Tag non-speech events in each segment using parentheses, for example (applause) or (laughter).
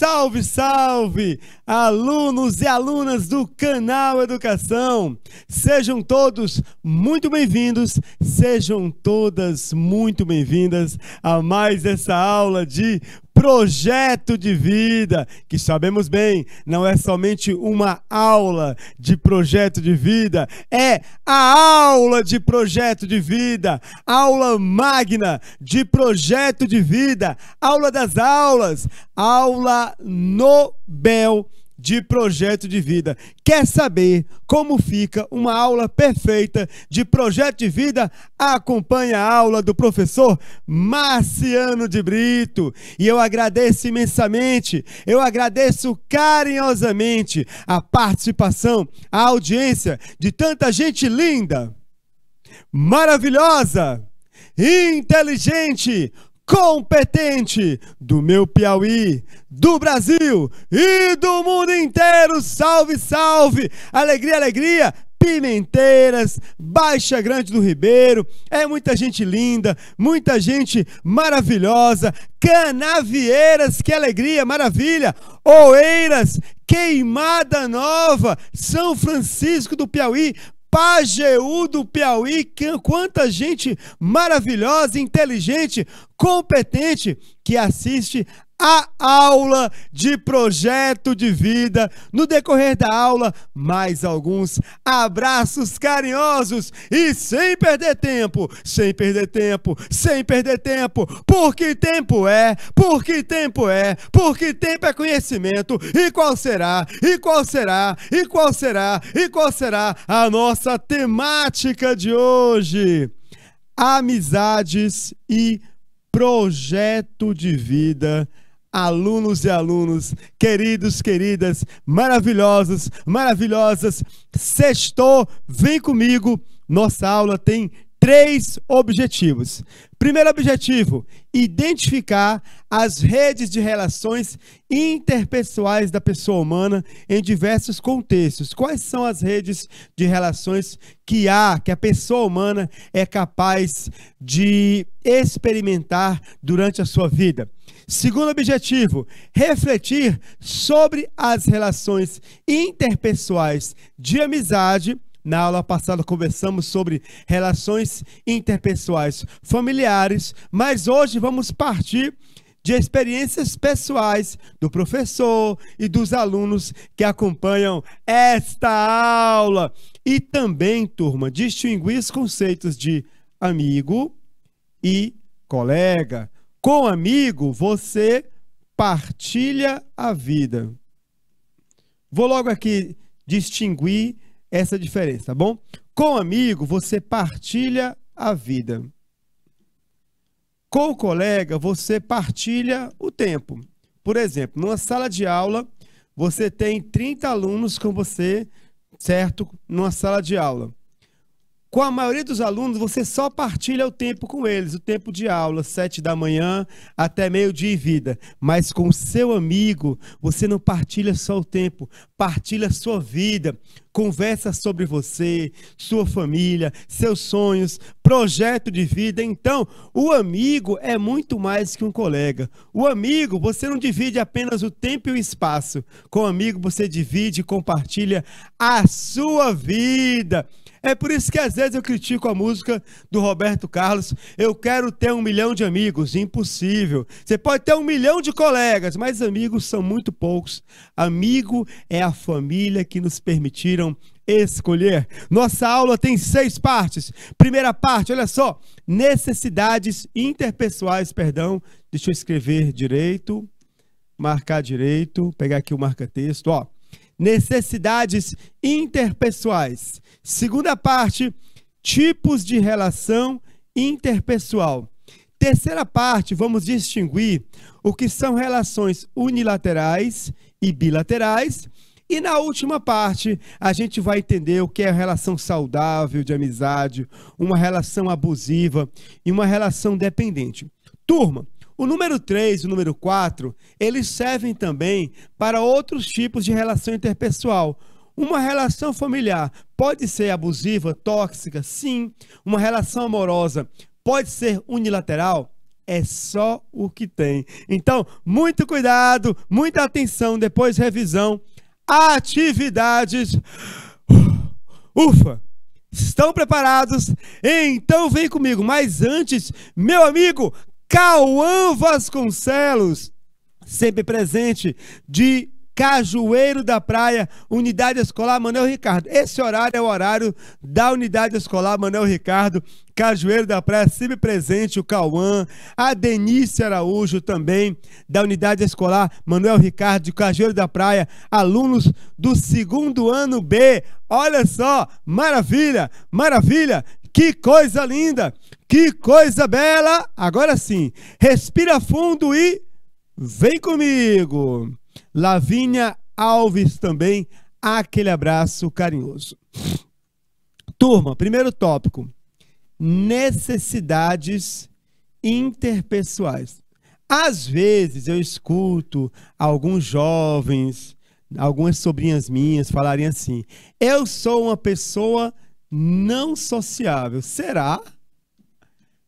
Salve, salve, alunos e alunas do canal Educação! Sejam todos muito bem-vindos, sejam todas muito bem-vindas a mais essa aula de projeto de vida, que sabemos bem, não é somente uma aula de projeto de vida, é a aula de projeto de vida, aula magna de projeto de vida, aula das aulas, aula Nobel de projeto de vida. Quer saber como fica uma aula perfeita de projeto de vida? Acompanhe a aula do professor Marciano de Brito. E eu agradeço imensamente, eu agradeço carinhosamente a participação, a audiência de tanta gente linda, maravilhosa, inteligente, competente do meu Piauí, do Brasil e do mundo inteiro. Salve, salve! Alegria, alegria! Pimenteiras, Baixa Grande do Ribeiro, é muita gente linda, muita gente maravilhosa, Canavieiras, que alegria, maravilha, Oeiras, Queimada Nova, São Francisco do Piauí, Pajeú do Piauí, quanta gente maravilhosa, inteligente, competente que assiste a aula de projeto de vida. No decorrer da aula, mais alguns abraços carinhosos e sem perder tempo, sem perder tempo, sem perder tempo, porque tempo é, porque tempo é, porque tempo é conhecimento. E qual será? E qual será? E qual será? E qual será a nossa temática de hoje? Amizades e projeto de vida alunos e alunos, queridos, queridas, maravilhosos, maravilhosas, sextou, vem comigo. Nossa aula tem três objetivos. Primeiro objetivo: identificar as redes de relações interpessoais da pessoa humana em diversos contextos. Quais são as redes de relações que há, que a pessoa humana é capaz de experimentar durante a sua vida? Segundo objetivo, refletir sobre as relações interpessoais de amizade. Na aula passada conversamos sobre relações interpessoais familiares, mas hoje vamos partir de experiências pessoais do professor e dos alunos que acompanham esta aula. E também, turma, distinguir os conceitos de amigo e colega. Com amigo, você partilha a vida. Vou logo aqui distinguir essa diferença, tá bom? Com amigo, você partilha a vida. Com colega, você partilha o tempo. Por exemplo, numa sala de aula, você tem 30 alunos com você, certo? Numa sala de aula. Com a maioria dos alunos, você só partilha o tempo com eles, o tempo de aula, sete da manhã até meio-dia e vida. Mas com o seu amigo, você não partilha só o tempo, partilha a sua vida, conversa sobre você, sua família, seus sonhos, projeto de vida. Então, o amigo é muito mais que um colega. O amigo, você não divide apenas o tempo e o espaço. Com o amigo, você divide e compartilha a sua vida. É por isso que às vezes eu critico a música do Roberto Carlos. Eu quero ter um milhão de amigos. Impossível. Você pode ter um milhão de colegas, mas amigos são muito poucos. Amigo é a família que nos permitiram escolher. Nossa aula tem seis partes. Primeira parte, olha só, necessidades interpessoais, perdão. Deixa eu escrever direito, marcar direito, pegar aqui o marca-texto, ó necessidades interpessoais. Segunda parte, tipos de relação interpessoal. Terceira parte, vamos distinguir o que são relações unilaterais e bilaterais. E na última parte, a gente vai entender o que é a relação saudável de amizade, uma relação abusiva e uma relação dependente. Turma, o número 3 e o número 4, eles servem também para outros tipos de relação interpessoal. Uma relação familiar pode ser abusiva, tóxica, sim. Uma relação amorosa pode ser unilateral, é só o que tem. Então, muito cuidado, muita atenção, depois revisão. Atividades. Ufa! Estão preparados? Então vem comigo, mas antes, meu amigo, Cauã Vasconcelos, sempre presente, de Cajueiro da Praia, Unidade Escolar Manuel Ricardo. Esse horário é o horário da Unidade Escolar Manuel Ricardo, Cajueiro da Praia, sempre presente, o Cauã, a Denise Araújo também, da Unidade Escolar Manuel Ricardo, de Cajueiro da Praia, alunos do segundo ano B. Olha só, maravilha, maravilha! Que coisa linda! Que coisa bela! Agora sim, respira fundo e vem comigo. Lavínia Alves também, aquele abraço carinhoso. Turma, primeiro tópico: necessidades interpessoais. Às vezes eu escuto alguns jovens, algumas sobrinhas minhas falarem assim: eu sou uma pessoa não sociável. Será?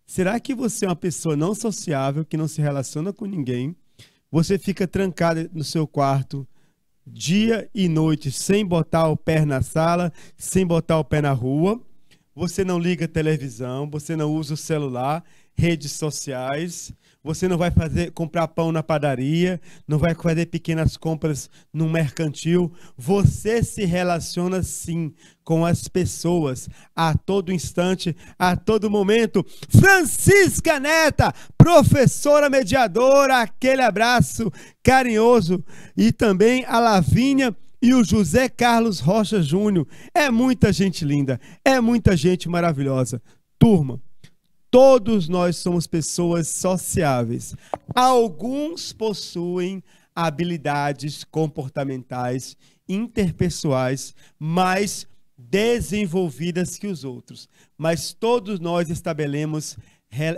Será que você é uma pessoa não sociável, que não se relaciona com ninguém? Você fica trancada no seu quarto dia e noite sem botar o pé na sala, sem botar o pé na rua. Você não liga televisão, você não usa o celular, redes sociais, você não vai fazer comprar pão na padaria, não vai fazer pequenas compras no mercantil. Você se relaciona sim com as pessoas a todo instante, a todo momento. Francisca Neta, professora mediadora, aquele abraço carinhoso e também a Lavínia e o José Carlos Rocha Júnior. É muita gente linda, é muita gente maravilhosa. Turma, Todos nós somos pessoas sociáveis. Alguns possuem habilidades comportamentais, interpessoais, mais desenvolvidas que os outros. Mas todos nós estabelecemos,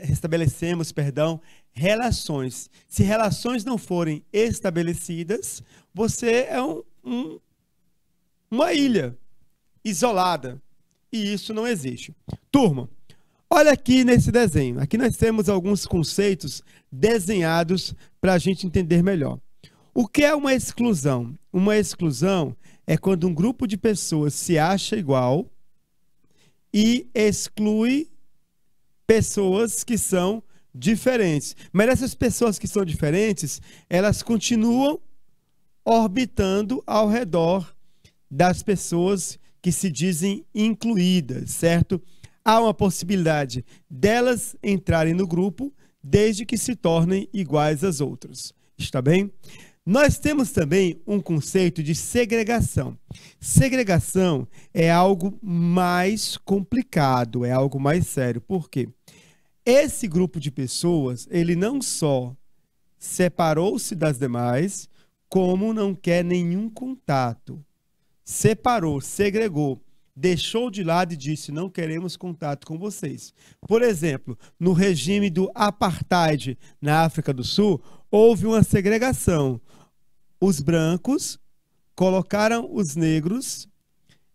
estabelecemos perdão, relações. Se relações não forem estabelecidas, você é um, um, uma ilha isolada. E isso não existe. Turma, Olha aqui nesse desenho. Aqui nós temos alguns conceitos desenhados para a gente entender melhor. O que é uma exclusão? Uma exclusão é quando um grupo de pessoas se acha igual e exclui pessoas que são diferentes. Mas essas pessoas que são diferentes, elas continuam orbitando ao redor das pessoas que se dizem incluídas, certo? há uma possibilidade delas entrarem no grupo desde que se tornem iguais às outras. Está bem? Nós temos também um conceito de segregação. Segregação é algo mais complicado, é algo mais sério. Por quê? Esse grupo de pessoas, ele não só separou-se das demais, como não quer nenhum contato. Separou, segregou deixou de lado e disse: não queremos contato com vocês. Por exemplo, no regime do apartheid na África do Sul, houve uma segregação. Os brancos colocaram os negros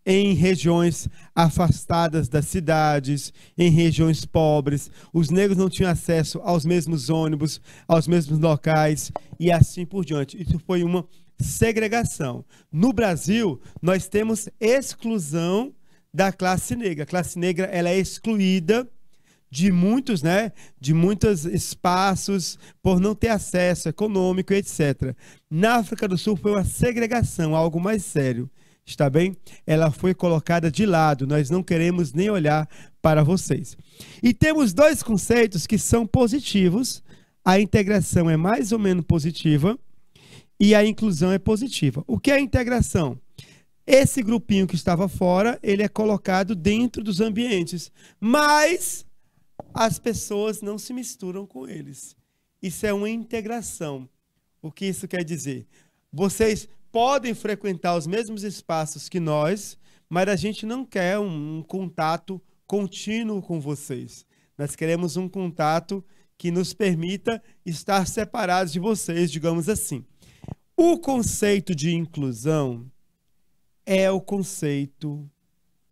em regiões afastadas das cidades, em regiões pobres. Os negros não tinham acesso aos mesmos ônibus, aos mesmos locais e assim por diante. Isso foi uma segregação. No Brasil, nós temos exclusão da classe negra. A classe negra ela é excluída de muitos, né, de muitos espaços por não ter acesso econômico, etc. Na África do Sul foi uma segregação, algo mais sério. Está bem? Ela foi colocada de lado, nós não queremos nem olhar para vocês. E temos dois conceitos que são positivos. A integração é mais ou menos positiva e a inclusão é positiva. O que é a integração? Esse grupinho que estava fora, ele é colocado dentro dos ambientes, mas as pessoas não se misturam com eles. Isso é uma integração. O que isso quer dizer? Vocês podem frequentar os mesmos espaços que nós, mas a gente não quer um, um contato contínuo com vocês. Nós queremos um contato que nos permita estar separados de vocês, digamos assim. O conceito de inclusão é o conceito,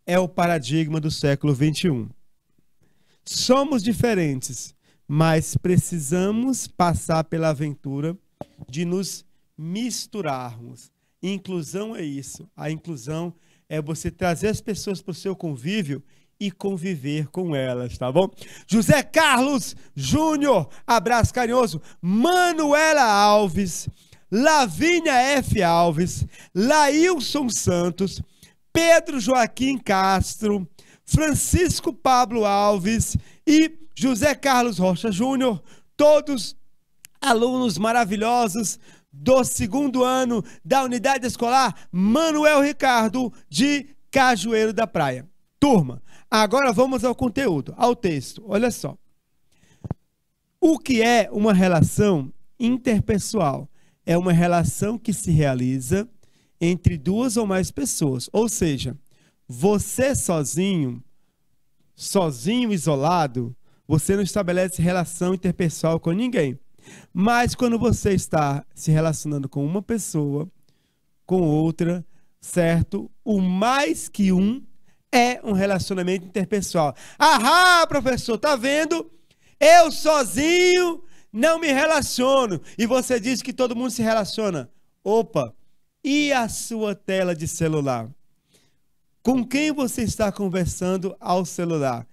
é o paradigma do século XXI. Somos diferentes, mas precisamos passar pela aventura de nos misturarmos. Inclusão é isso. A inclusão é você trazer as pessoas para o seu convívio e conviver com elas, tá bom? José Carlos Júnior, abraço carinhoso. Manuela Alves Lavínia F. Alves, Laílson Santos, Pedro Joaquim Castro, Francisco Pablo Alves e José Carlos Rocha Júnior, todos alunos maravilhosos do segundo ano da unidade escolar Manuel Ricardo de Cajueiro da Praia. Turma, agora vamos ao conteúdo, ao texto. Olha só. O que é uma relação interpessoal? é uma relação que se realiza entre duas ou mais pessoas. Ou seja, você sozinho, sozinho, isolado, você não estabelece relação interpessoal com ninguém. Mas quando você está se relacionando com uma pessoa, com outra, certo? O mais que um é um relacionamento interpessoal. Ahá, professor, tá vendo? Eu sozinho não me relaciono, e você diz que todo mundo se relaciona. Opa, e a sua tela de celular? Com quem você está conversando ao celular?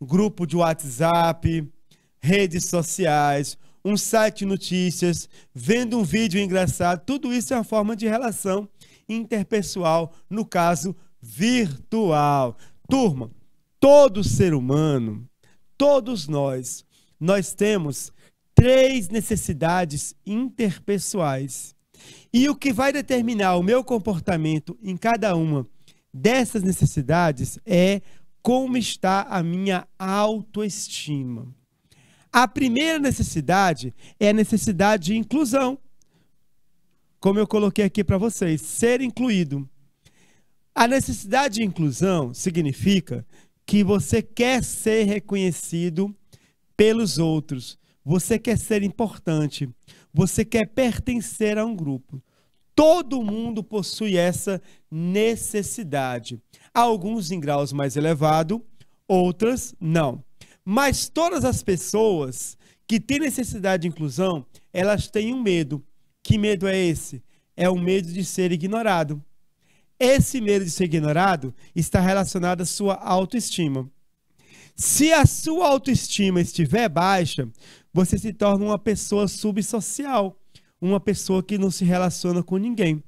Grupo de WhatsApp, redes sociais, um site de notícias, vendo um vídeo engraçado, tudo isso é uma forma de relação interpessoal, no caso, virtual. Turma, todo ser humano, todos nós, nós temos três necessidades interpessoais. E o que vai determinar o meu comportamento em cada uma dessas necessidades é como está a minha autoestima. A primeira necessidade é a necessidade de inclusão. Como eu coloquei aqui para vocês, ser incluído. A necessidade de inclusão significa que você quer ser reconhecido pelos outros, você quer ser importante. Você quer pertencer a um grupo. Todo mundo possui essa necessidade. Alguns em graus mais elevados, outras não. Mas todas as pessoas que têm necessidade de inclusão, elas têm um medo. Que medo é esse? É o medo de ser ignorado. Esse medo de ser ignorado está relacionado à sua autoestima. Se a sua autoestima estiver baixa, você se torna uma pessoa subsocial, uma pessoa que não se relaciona com ninguém.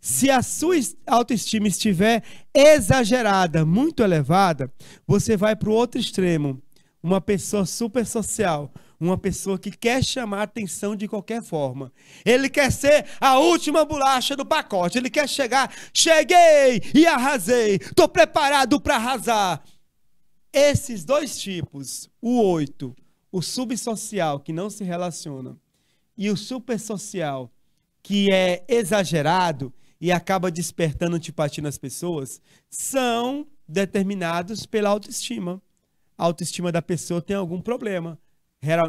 Se a sua autoestima estiver exagerada, muito elevada, você vai para o outro extremo, uma pessoa super social, uma pessoa que quer chamar atenção de qualquer forma. Ele quer ser a última bolacha do pacote. Ele quer chegar, cheguei e arrasei, estou preparado para arrasar. Esses dois tipos, o 8 o subsocial que não se relaciona e o supersocial que é exagerado e acaba despertando antipatia nas pessoas são determinados pela autoestima. A autoestima da pessoa tem algum problema.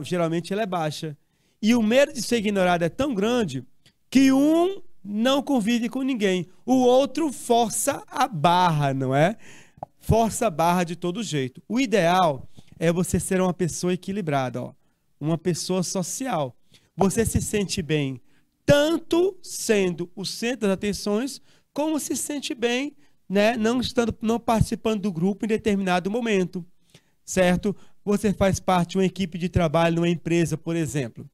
Geralmente ela é baixa. E o medo de ser ignorado é tão grande que um não convive com ninguém. O outro força a barra, não é? Força a barra de todo jeito. O ideal é você ser uma pessoa equilibrada, ó. uma pessoa social. Você se sente bem tanto sendo o centro das atenções, como se sente bem, né, não estando não participando do grupo em determinado momento. Certo? Você faz parte de uma equipe de trabalho numa empresa, por exemplo.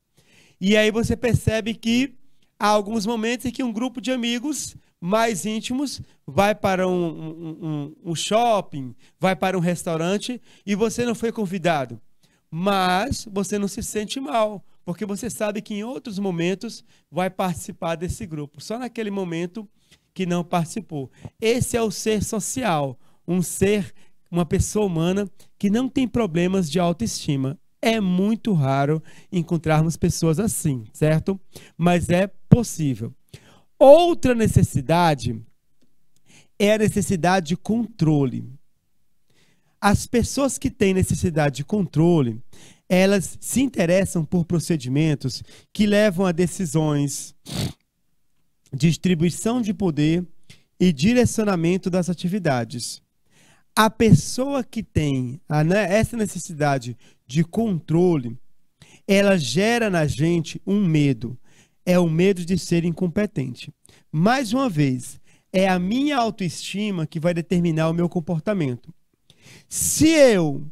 E aí você percebe que há alguns momentos em que um grupo de amigos mais íntimos, vai para um, um, um, um, shopping, vai para um restaurante e você não foi convidado. Mas você não se sente mal, porque você sabe que em outros momentos vai participar desse grupo, só naquele momento que não participou. Esse é o ser social, um ser, uma pessoa humana que não tem problemas de autoestima. É muito raro encontrarmos pessoas assim, certo? Mas é possível. Outra necessidade é a necessidade de controle. As pessoas que têm necessidade de controle, elas se interessam por procedimentos que levam a decisões, distribuição de poder e direcionamento das atividades. A pessoa que tem a, né, essa necessidade de controle, ela gera na gente um medo é o medo de ser incompetente. Mais uma vez, é a minha autoestima que vai determinar o meu comportamento. Se eu,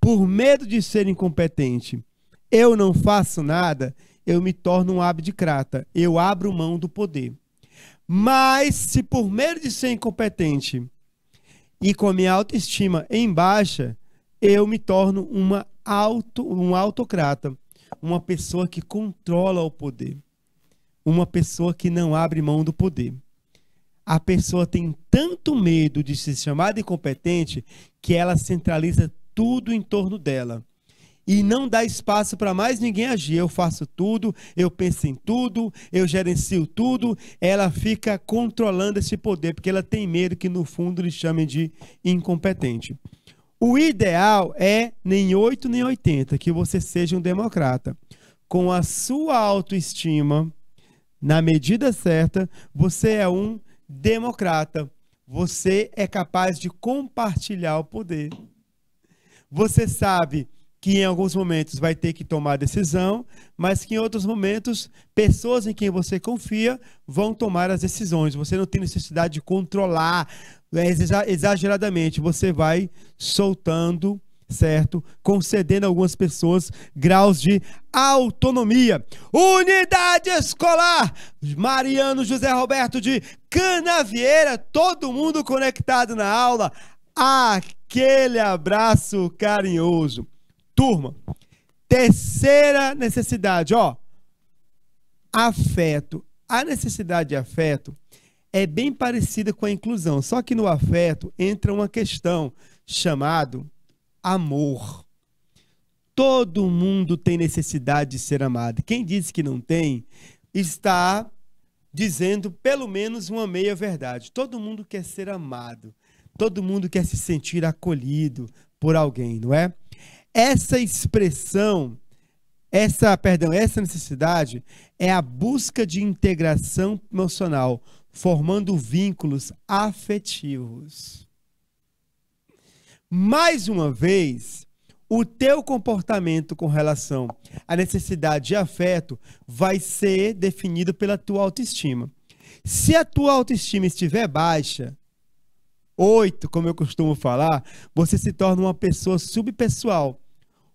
por medo de ser incompetente, eu não faço nada, eu me torno um abdicrata, eu abro mão do poder. Mas se por medo de ser incompetente e com a minha autoestima em baixa, eu me torno uma auto, um autocrata, uma pessoa que controla o poder uma pessoa que não abre mão do poder. A pessoa tem tanto medo de ser chamada incompetente que ela centraliza tudo em torno dela e não dá espaço para mais ninguém agir. Eu faço tudo, eu penso em tudo, eu gerencio tudo. Ela fica controlando esse poder, porque ela tem medo que no fundo lhe chamem de incompetente. O ideal é nem 8 nem 80, que você seja um democrata. Com a sua autoestima, na medida certa, você é um democrata. Você é capaz de compartilhar o poder. Você sabe que em alguns momentos vai ter que tomar decisão, mas que em outros momentos, pessoas em quem você confia vão tomar as decisões. Você não tem necessidade de controlar é, exageradamente. Você vai soltando certo? Concedendo a algumas pessoas graus de autonomia. Unidade escolar Mariano José Roberto de Canavieira, todo mundo conectado na aula. Aquele abraço carinhoso. Turma, terceira necessidade, ó. Afeto. A necessidade de afeto é bem parecida com a inclusão, só que no afeto entra uma questão chamado amor. Todo mundo tem necessidade de ser amado. Quem diz que não tem, está dizendo pelo menos uma meia verdade. Todo mundo quer ser amado. Todo mundo quer se sentir acolhido por alguém, não é? Essa expressão, essa, perdão, essa necessidade é a busca de integração emocional, formando vínculos afetivos mais uma vez, o teu comportamento com relação à necessidade de afeto vai ser definido pela tua autoestima. Se a tua autoestima estiver baixa, oito, como eu costumo falar, você se torna uma pessoa subpessoal.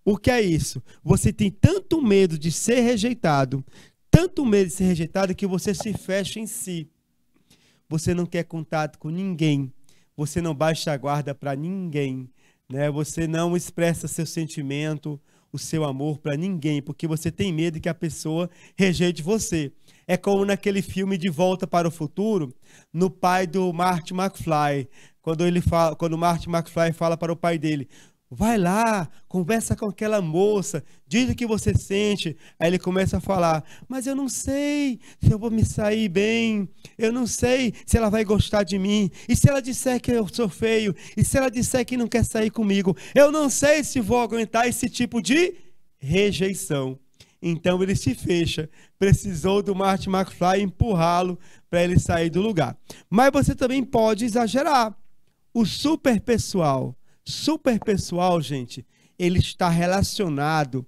O que é isso? Você tem tanto medo de ser rejeitado, tanto medo de ser rejeitado que você se fecha em si. Você não quer contato com ninguém você não baixa a guarda para ninguém, né? Você não expressa seu sentimento, o seu amor para ninguém, porque você tem medo que a pessoa rejeite você. É como naquele filme De Volta para o Futuro, no pai do Marty McFly, quando ele fala, quando o Marty McFly fala para o pai dele: Vai lá, conversa com aquela moça, diz o que você sente. Aí ele começa a falar: Mas eu não sei se eu vou me sair bem, eu não sei se ela vai gostar de mim, e se ela disser que eu sou feio, e se ela disser que não quer sair comigo, eu não sei se vou aguentar esse tipo de rejeição. Então ele se fecha. Precisou do Martin McFly empurrá-lo para ele sair do lugar. Mas você também pode exagerar. O super pessoal superpessoal, gente, ele está relacionado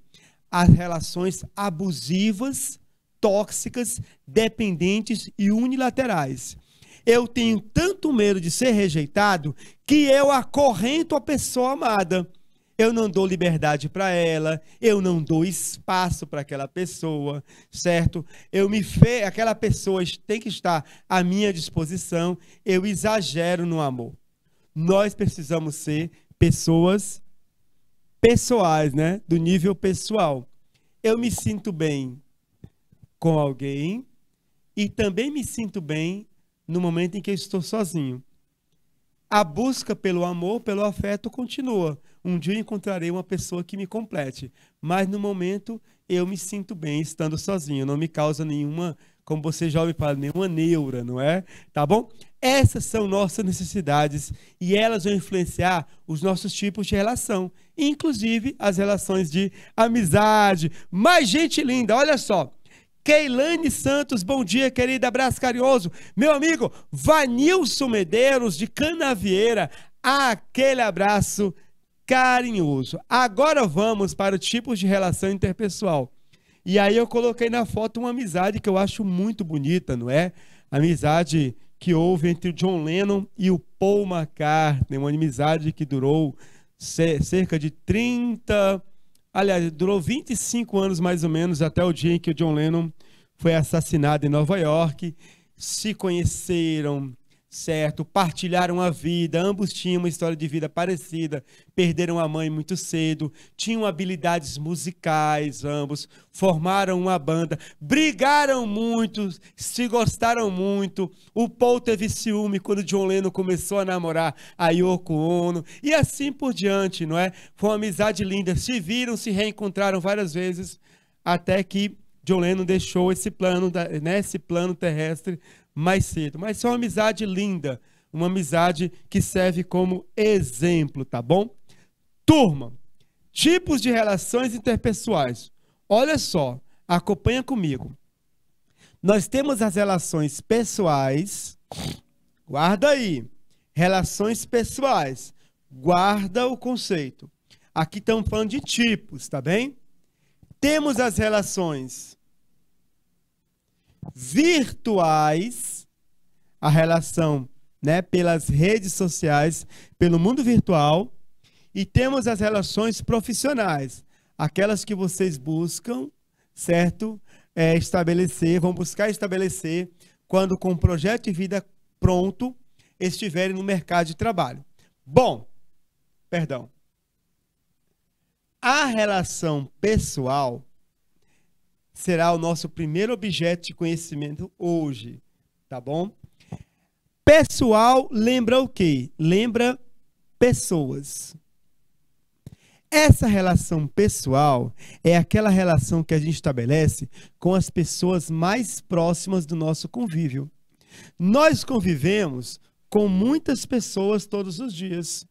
às relações abusivas, tóxicas, dependentes e unilaterais. Eu tenho tanto medo de ser rejeitado que eu acorrento a pessoa amada. Eu não dou liberdade para ela, eu não dou espaço para aquela pessoa, certo? Eu me fe... aquela pessoa tem que estar à minha disposição, eu exagero no amor. Nós precisamos ser pessoas pessoais, né? Do nível pessoal. Eu me sinto bem com alguém e também me sinto bem no momento em que eu estou sozinho. A busca pelo amor, pelo afeto continua. Um dia eu encontrarei uma pessoa que me complete, mas no momento eu me sinto bem estando sozinho, não me causa nenhuma como você jovem fala, nenhuma neura, não é? Tá bom? Essas são nossas necessidades e elas vão influenciar os nossos tipos de relação, inclusive as relações de amizade. Mas, gente linda, olha só. Keilane Santos, bom dia, querida, abraço carinhoso. Meu amigo Vanilson Medeiros, de Canavieira, aquele abraço carinhoso. Agora vamos para o tipo de relação interpessoal. E aí eu coloquei na foto uma amizade que eu acho muito bonita, não é? Amizade que houve entre o John Lennon e o Paul McCartney, uma amizade que durou cerca de 30, aliás, durou 25 anos mais ou menos até o dia em que o John Lennon foi assassinado em Nova York. Se conheceram, certo, partilharam a vida, ambos tinham uma história de vida parecida, perderam a mãe muito cedo, tinham habilidades musicais, ambos, formaram uma banda, brigaram muito, se gostaram muito. O Paul teve ciúme quando John Lennon começou a namorar a Yoko Ono e assim por diante, não é? Foi uma amizade linda, se viram, se reencontraram várias vezes até que John Lennon deixou esse plano, né, esse plano terrestre mais cedo. Mas é uma amizade linda, uma amizade que serve como exemplo, tá bom? Turma, tipos de relações interpessoais. Olha só, acompanha comigo. Nós temos as relações pessoais. Guarda aí. Relações pessoais. Guarda o conceito. Aqui estamos falando de tipos, tá bem? Temos as relações virtuais, a relação né, pelas redes sociais, pelo mundo virtual, e temos as relações profissionais, aquelas que vocês buscam, certo? É, estabelecer, vão buscar estabelecer quando com o projeto de vida pronto estiverem no mercado de trabalho. Bom, perdão. A relação pessoal será o nosso primeiro objeto de conhecimento hoje, tá bom? Pessoal lembra o quê? Lembra pessoas. Essa relação pessoal é aquela relação que a gente estabelece com as pessoas mais próximas do nosso convívio. Nós convivemos com muitas pessoas todos os dias.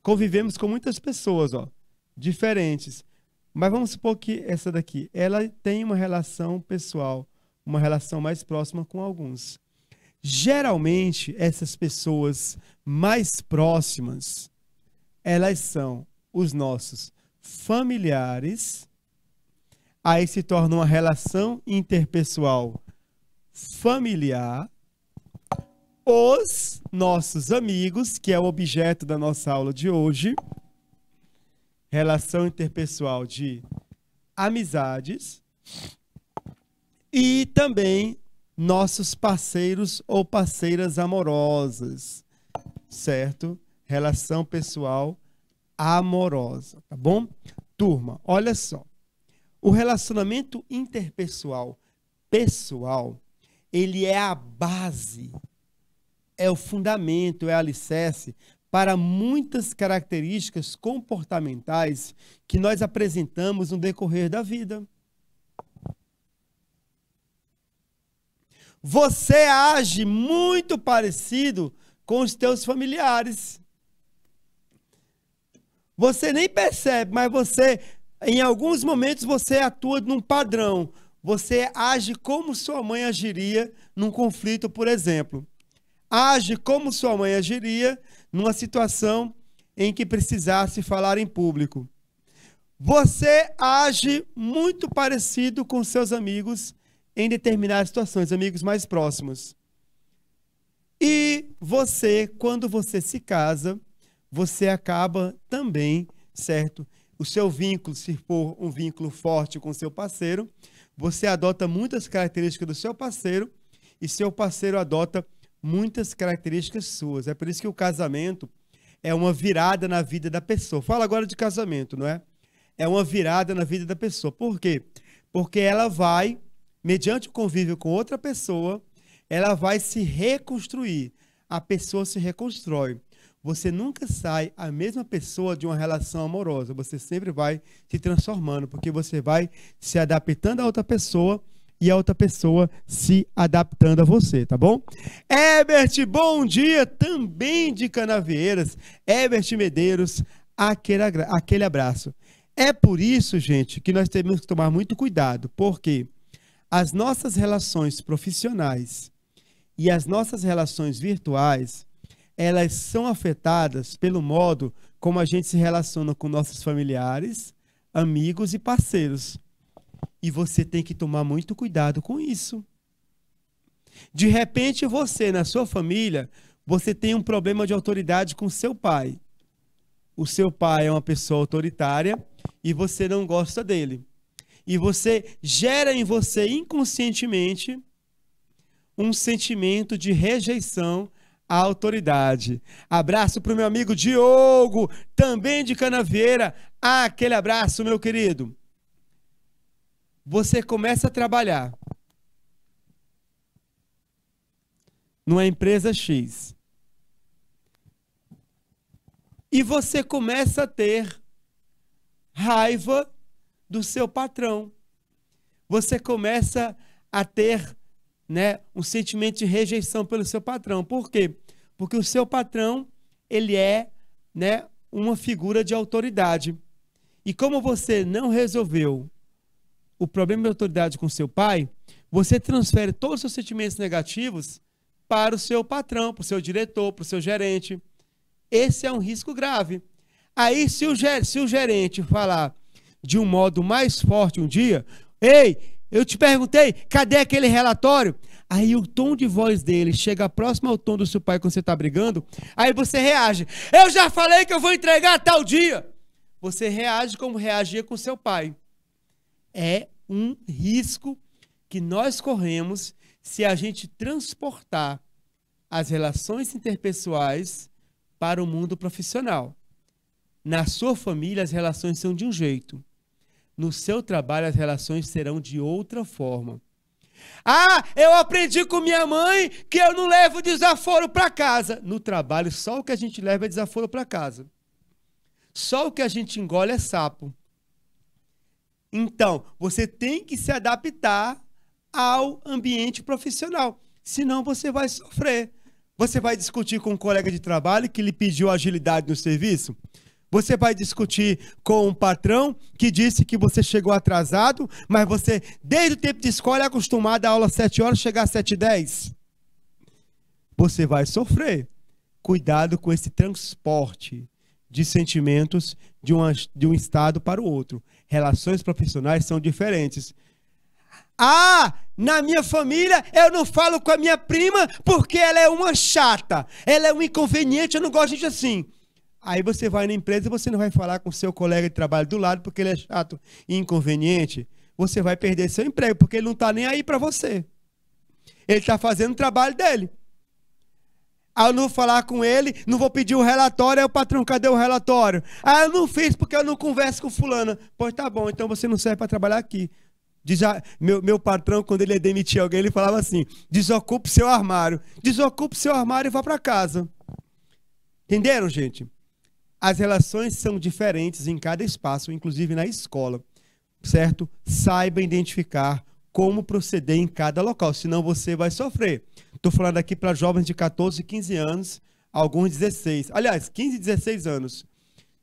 Convivemos com muitas pessoas, ó, diferentes. Mas vamos supor que essa daqui, ela tem uma relação pessoal, uma relação mais próxima com alguns. Geralmente, essas pessoas mais próximas, elas são os nossos familiares, aí se torna uma relação interpessoal familiar, os nossos amigos, que é o objeto da nossa aula de hoje, relação interpessoal de amizades e também nossos parceiros ou parceiras amorosas, certo? Relação pessoal amorosa, tá bom? Turma, olha só. O relacionamento interpessoal pessoal, ele é a base, é o fundamento, é o alicerce para muitas características comportamentais que nós apresentamos no decorrer da vida. Você age muito parecido com os teus familiares. Você nem percebe, mas você, em alguns momentos, você atua num padrão. Você age como sua mãe agiria num conflito, por exemplo. Age como sua mãe agiria numa situação em que precisasse falar em público. Você age muito parecido com seus amigos em determinadas situações, amigos mais próximos. E você, quando você se casa, você acaba também, certo? O seu vínculo, se for um vínculo forte com seu parceiro, você adota muitas características do seu parceiro e seu parceiro adota muitas características suas. É por isso que o casamento é uma virada na vida da pessoa. Fala agora de casamento, não é? É uma virada na vida da pessoa. Por quê? Porque ela vai, mediante o convívio com outra pessoa, ela vai se reconstruir. A pessoa se reconstrói. Você nunca sai a mesma pessoa de uma relação amorosa. Você sempre vai se transformando, porque você vai se adaptando a outra pessoa e a outra pessoa se adaptando a você, tá bom? Herbert, bom dia, também de Canavieiras. Herbert Medeiros, aquele, aquele abraço. É por isso, gente, que nós temos que tomar muito cuidado, porque as nossas relações profissionais e as nossas relações virtuais, elas são afetadas pelo modo como a gente se relaciona com nossos familiares, amigos e parceiros. E você tem que tomar muito cuidado com isso. De repente, você, na sua família, você tem um problema de autoridade com seu pai. O seu pai é uma pessoa autoritária e você não gosta dele. E você gera em você inconscientemente um sentimento de rejeição à autoridade. Abraço para o meu amigo Diogo, também de Canavieira. Ah, aquele abraço, meu querido você começa a trabalhar numa empresa X. E você começa a ter raiva do seu patrão. Você começa a ter né, um sentimento de rejeição pelo seu patrão. Por quê? Porque o seu patrão, ele é né, uma figura de autoridade. E como você não resolveu o problema de autoridade com seu pai, você transfere todos os seus sentimentos negativos para o seu patrão, para o seu diretor, para o seu gerente. Esse é um risco grave. Aí, se o, ger se o gerente falar de um modo mais forte um dia, ei, eu te perguntei, cadê aquele relatório? Aí o tom de voz dele chega próximo ao tom do seu pai quando você está brigando. Aí você reage. Eu já falei que eu vou entregar tal dia. Você reage como reagia com seu pai. É um risco que nós corremos se a gente transportar as relações interpessoais para o mundo profissional. Na sua família, as relações são de um jeito. No seu trabalho, as relações serão de outra forma. Ah, eu aprendi com minha mãe que eu não levo desaforo para casa. No trabalho, só o que a gente leva é desaforo para casa. Só o que a gente engole é sapo. Então, você tem que se adaptar ao ambiente profissional, senão você vai sofrer. Você vai discutir com um colega de trabalho que lhe pediu agilidade no serviço? Você vai discutir com um patrão que disse que você chegou atrasado, mas você, desde o tempo de escola, é acostumado a aula às 7 horas, chegar às 7 e 10? Você vai sofrer. Cuidado com esse transporte de sentimentos de um, de um estado para o outro relações profissionais são diferentes. Ah, na minha família eu não falo com a minha prima porque ela é uma chata, ela é um inconveniente, eu não gosto de gente assim. Aí você vai na empresa e você não vai falar com seu colega de trabalho do lado porque ele é chato e inconveniente. Você vai perder seu emprego porque ele não está nem aí para você. Ele está fazendo o trabalho dele. Aí eu não vou falar com ele, não vou pedir um relatório, aí o patrão, cadê o relatório? Ah, eu não fiz porque eu não converso com fulano. Pois tá bom, então você não serve para trabalhar aqui. Meu, meu patrão, quando ele ia demitir alguém, ele falava assim: desocupe seu armário. Desocupe seu armário e vá para casa. Entenderam, gente? As relações são diferentes em cada espaço, inclusive na escola. Certo? Saiba identificar como proceder em cada local, senão você vai sofrer. Estou falando aqui para jovens de 14, 15 anos, alguns 16. Aliás, 15 e 16 anos.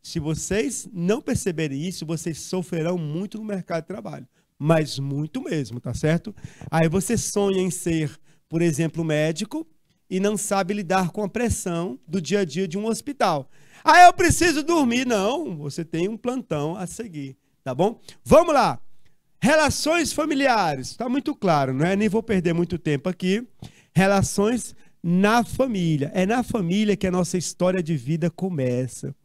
Se vocês não perceberem isso, vocês sofrerão muito no mercado de trabalho. Mas muito mesmo, tá certo? Aí você sonha em ser, por exemplo, médico e não sabe lidar com a pressão do dia a dia de um hospital. Ah, eu preciso dormir. Não, você tem um plantão a seguir, tá bom? Vamos lá. Relações familiares. Está muito claro, não é? Nem vou perder muito tempo aqui. Relações na família. É na família que a nossa história de vida começa.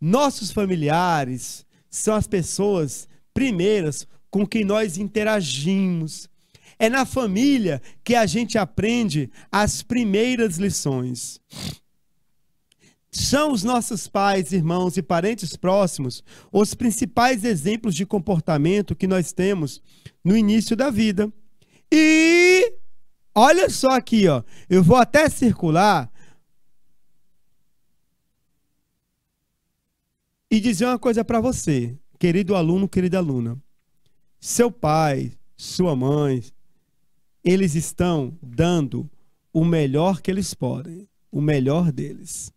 Nossos familiares são as pessoas primeiras com quem nós interagimos. É na família que a gente aprende as primeiras lições. São os nossos pais, irmãos e parentes próximos os principais exemplos de comportamento que nós temos no início da vida. E Olha só aqui, ó. Eu vou até circular e dizer uma coisa para você, querido aluno, querida aluna. Seu pai, sua mãe, eles estão dando o melhor que eles podem, o melhor deles.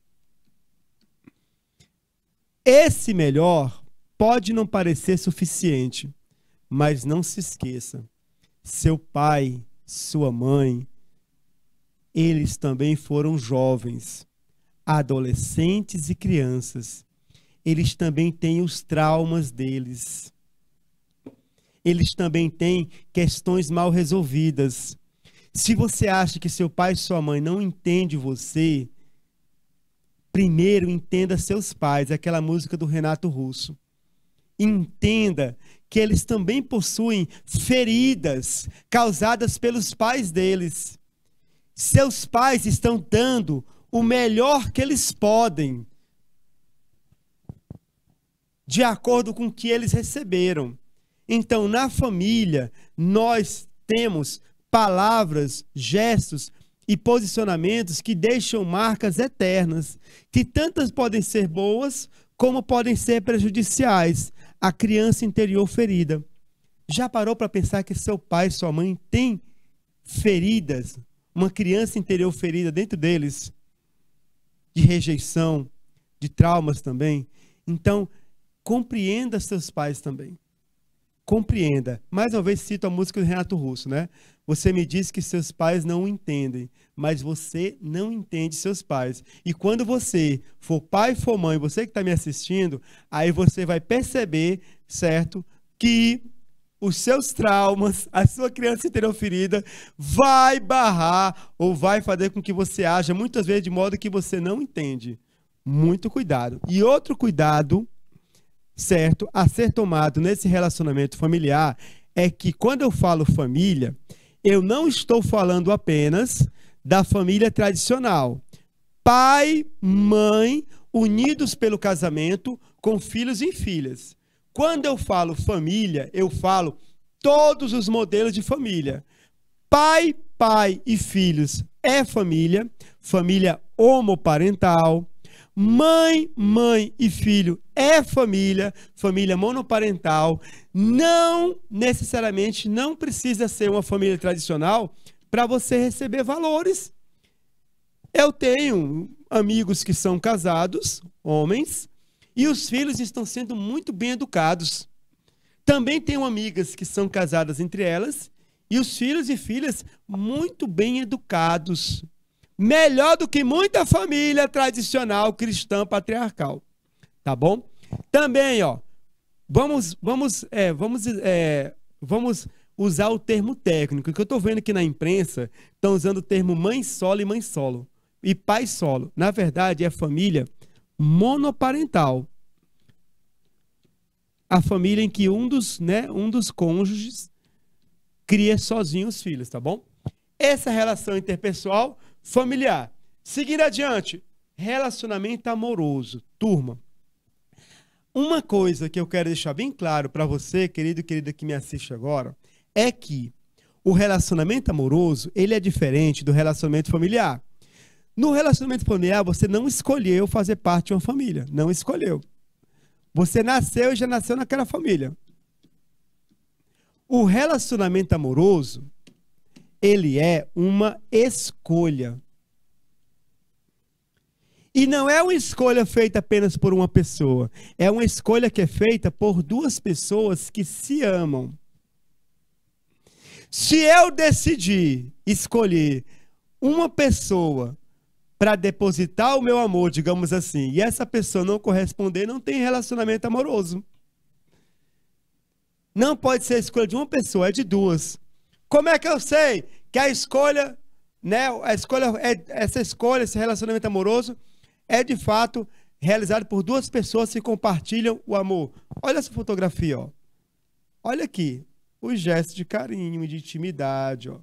Esse melhor pode não parecer suficiente, mas não se esqueça: seu pai, sua mãe, eles também foram jovens, adolescentes e crianças. Eles também têm os traumas deles. Eles também têm questões mal resolvidas. Se você acha que seu pai e sua mãe não entendem você, primeiro entenda seus pais, aquela música do Renato Russo. Entenda que eles também possuem feridas causadas pelos pais deles. Seus pais estão dando o melhor que eles podem, de acordo com o que eles receberam. Então, na família, nós temos palavras, gestos e posicionamentos que deixam marcas eternas, que tantas podem ser boas como podem ser prejudiciais, a criança interior ferida. Já parou para pensar que seu pai, sua mãe têm feridas, uma criança interior ferida dentro deles, de rejeição, de traumas também? Então, compreenda seus pais também. Compreenda. Mais uma vez cito a música do Renato Russo, né? Você me diz que seus pais não entendem, mas você não entende seus pais. E quando você for pai, for mãe, você que está me assistindo, aí você vai perceber, certo, que os seus traumas, a sua criança ferida, vai barrar ou vai fazer com que você haja muitas vezes de modo que você não entende. Muito cuidado. E outro cuidado, certo, a ser tomado nesse relacionamento familiar é que quando eu falo família, eu não estou falando apenas da família tradicional. Pai, mãe, unidos pelo casamento, com filhos e filhas. Quando eu falo família, eu falo todos os modelos de família. Pai, pai e filhos é família, família homoparental, Mãe, mãe e filho é família, família monoparental. Não necessariamente não precisa ser uma família tradicional para você receber valores. Eu tenho amigos que são casados, homens, e os filhos estão sendo muito bem educados. Também tenho amigas que são casadas entre elas, e os filhos e filhas muito bem educados, melhor do que muita família tradicional cristã patriarcal. Tá bom? Também, ó, vamos, vamos, é, vamos, é, vamos usar o termo técnico, que eu estou vendo aqui na imprensa estão usando o termo mãe solo e mãe solo, e pai solo. Na verdade, é família monoparental. A família em que um dos, né, um dos cônjuges cria sozinho os filhos, tá bom? Essa relação interpessoal familiar. Seguindo adiante, relacionamento amoroso. Turma, uma coisa que eu quero deixar bem claro para você, querido e querida que me assiste agora, é que o relacionamento amoroso, ele é diferente do relacionamento familiar. No relacionamento familiar, você não escolheu fazer parte de uma família, não escolheu. Você nasceu e já nasceu naquela família. O relacionamento amoroso, ele é uma escolha. E não é uma escolha feita apenas por uma pessoa, é uma escolha que é feita por duas pessoas que se amam. Se eu decidir escolher uma pessoa para depositar o meu amor, digamos assim, e essa pessoa não corresponder, não tem relacionamento amoroso. Não pode ser a escolha de uma pessoa, é de duas. Como é que eu sei que a escolha, né, a escolha é, essa escolha, esse relacionamento amoroso é de fato realizado por duas pessoas que compartilham o amor? Olha essa fotografia, ó. Olha aqui, o gesto de carinho, e de intimidade, ó.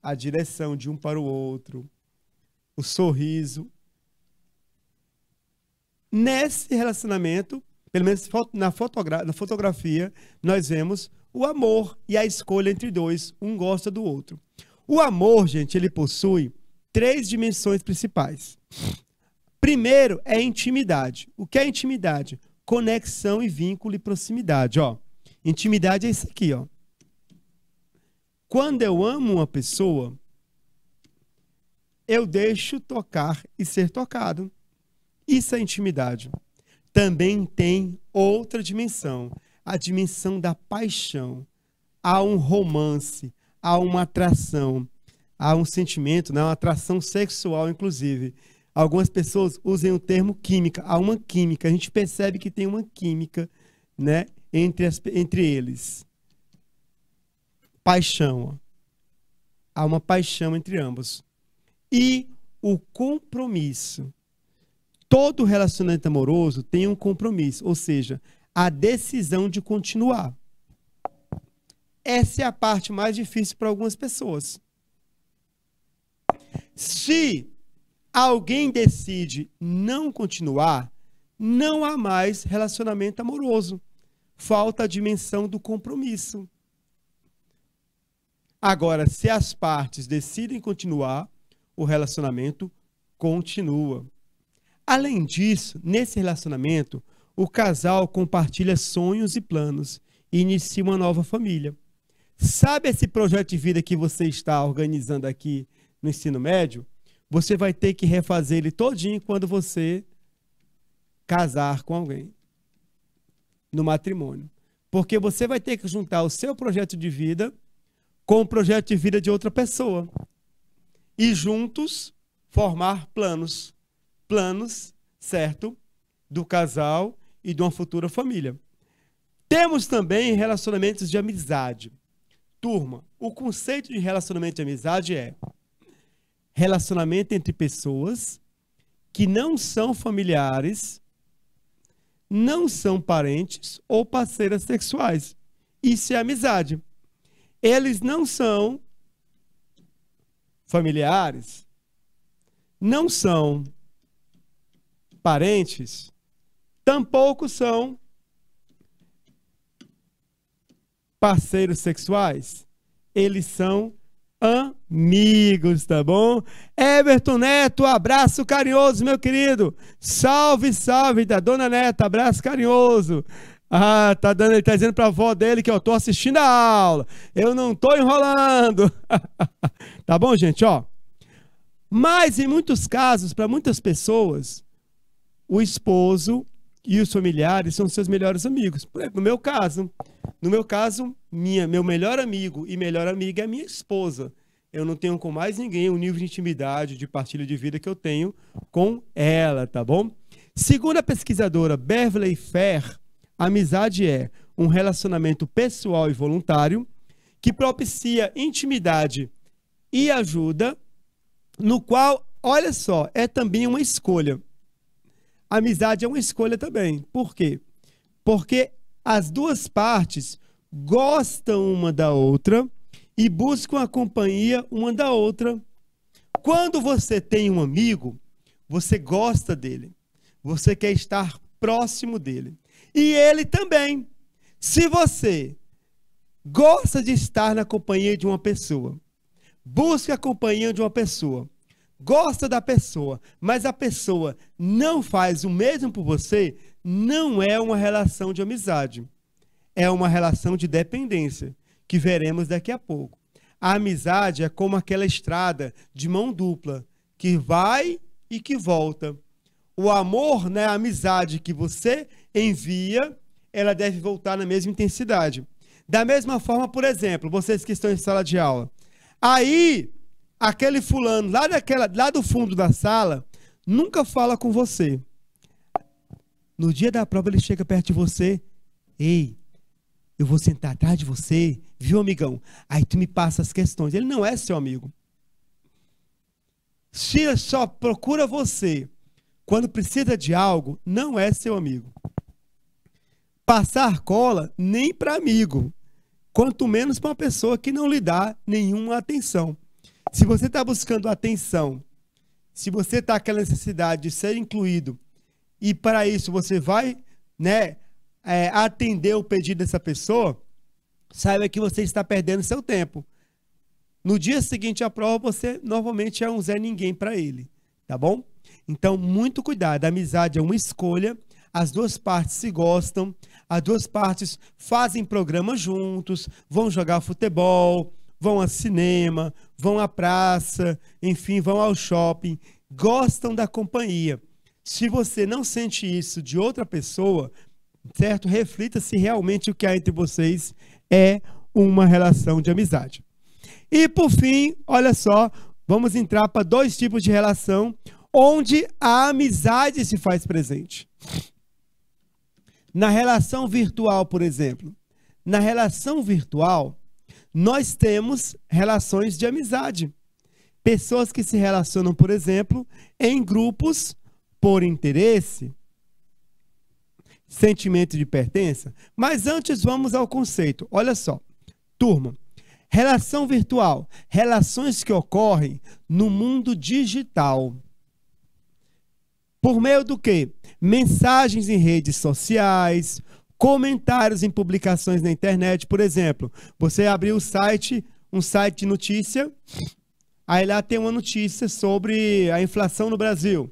A direção de um para o outro, o sorriso. Nesse relacionamento, pelo menos na, fotogra na fotografia, nós vemos o amor e a escolha entre dois, um gosta do outro. O amor, gente, ele possui três dimensões principais. Primeiro é intimidade. O que é intimidade? Conexão e vínculo e proximidade, ó. Intimidade é isso aqui, ó. Quando eu amo uma pessoa, eu deixo tocar e ser tocado. Isso é intimidade. Também tem outra dimensão a dimensão da paixão. Há um romance, há uma atração, há um sentimento, né? uma atração sexual, inclusive. Algumas pessoas usam o termo química, há uma química. A gente percebe que tem uma química né? entre, as, entre eles. Paixão. Há uma paixão entre ambos. E o compromisso. Todo relacionamento amoroso tem um compromisso, ou seja, a decisão de continuar. Essa é a parte mais difícil para algumas pessoas. Se alguém decide não continuar, não há mais relacionamento amoroso. Falta a dimensão do compromisso. Agora, se as partes decidem continuar, o relacionamento continua. Além disso, nesse relacionamento, o casal compartilha sonhos e planos e inicia uma nova família. Sabe esse projeto de vida que você está organizando aqui no ensino médio? Você vai ter que refazer ele todinho quando você casar com alguém no matrimônio. Porque você vai ter que juntar o seu projeto de vida com o projeto de vida de outra pessoa. E juntos formar planos. Planos, certo? Do casal e de uma futura família. Temos também relacionamentos de amizade. Turma, o conceito de relacionamento de amizade é relacionamento entre pessoas que não são familiares, não são parentes ou parceiras sexuais. Isso é amizade. Eles não são familiares, não são parentes, tampouco são parceiros sexuais. Eles são amigos, tá bom? Everton Neto, abraço carinhoso, meu querido. Salve, salve da dona Neta, abraço carinhoso. Ah, tá dando, ele tá dizendo pra avó dele que eu tô assistindo a aula. Eu não tô enrolando. (laughs) tá bom, gente, ó? Mas em muitos casos, para muitas pessoas, o esposo e os familiares são seus melhores amigos. no meu caso, no meu caso, minha, meu melhor amigo e melhor amiga é minha esposa. Eu não tenho com mais ninguém o nível de intimidade, de partilha de vida que eu tenho com ela, tá bom? Segundo a pesquisadora Beverly Fair, amizade é um relacionamento pessoal e voluntário que propicia intimidade e ajuda, no qual, olha só, é também uma escolha amizade é uma escolha também. Por quê? Porque as duas partes gostam uma da outra e buscam a companhia uma da outra. Quando você tem um amigo, você gosta dele, você quer estar próximo dele. E ele também. Se você gosta de estar na companhia de uma pessoa, busca a companhia de uma pessoa, gosta da pessoa, mas a pessoa não faz o mesmo por você, não é uma relação de amizade. É uma relação de dependência, que veremos daqui a pouco. A amizade é como aquela estrada de mão dupla, que vai e que volta. O amor, né, a amizade que você envia, ela deve voltar na mesma intensidade. Da mesma forma, por exemplo, vocês que estão em sala de aula. Aí, aquele fulano lá, daquela, lá do fundo da sala nunca fala com você. No dia da prova, ele chega perto de você. Ei, eu vou sentar atrás de você, viu, amigão? Aí tu me passa as questões. Ele não é seu amigo. Se só procura você quando precisa de algo, não é seu amigo. Passar cola nem para amigo, quanto menos para uma pessoa que não lhe dá nenhuma atenção. Se você está buscando atenção, se você está aquela necessidade de ser incluído, e para isso você vai né, é, atender o pedido dessa pessoa, saiba que você está perdendo seu tempo. No dia seguinte à prova, você novamente é um Zé Ninguém para ele, tá bom? Então, muito cuidado. A amizade é uma escolha, as duas partes se gostam, as duas partes fazem programas juntos, vão jogar futebol, vão a cinema, vão à praça, enfim, vão ao shopping, gostam da companhia. Se você não sente isso de outra pessoa, certo? Reflita se realmente o que há entre vocês é uma relação de amizade. E por fim, olha só, vamos entrar para dois tipos de relação onde a amizade se faz presente. Na relação virtual, por exemplo. Na relação virtual, nós temos relações de amizade. Pessoas que se relacionam, por exemplo, em grupos por interesse, sentimento de pertença. Mas antes vamos ao conceito. Olha só, turma. Relação virtual, relações que ocorrem no mundo digital. Por meio do que? Mensagens em redes sociais, comentários em publicações na internet. Por exemplo, você abriu um site, um site de notícia, aí lá tem uma notícia sobre a inflação no Brasil.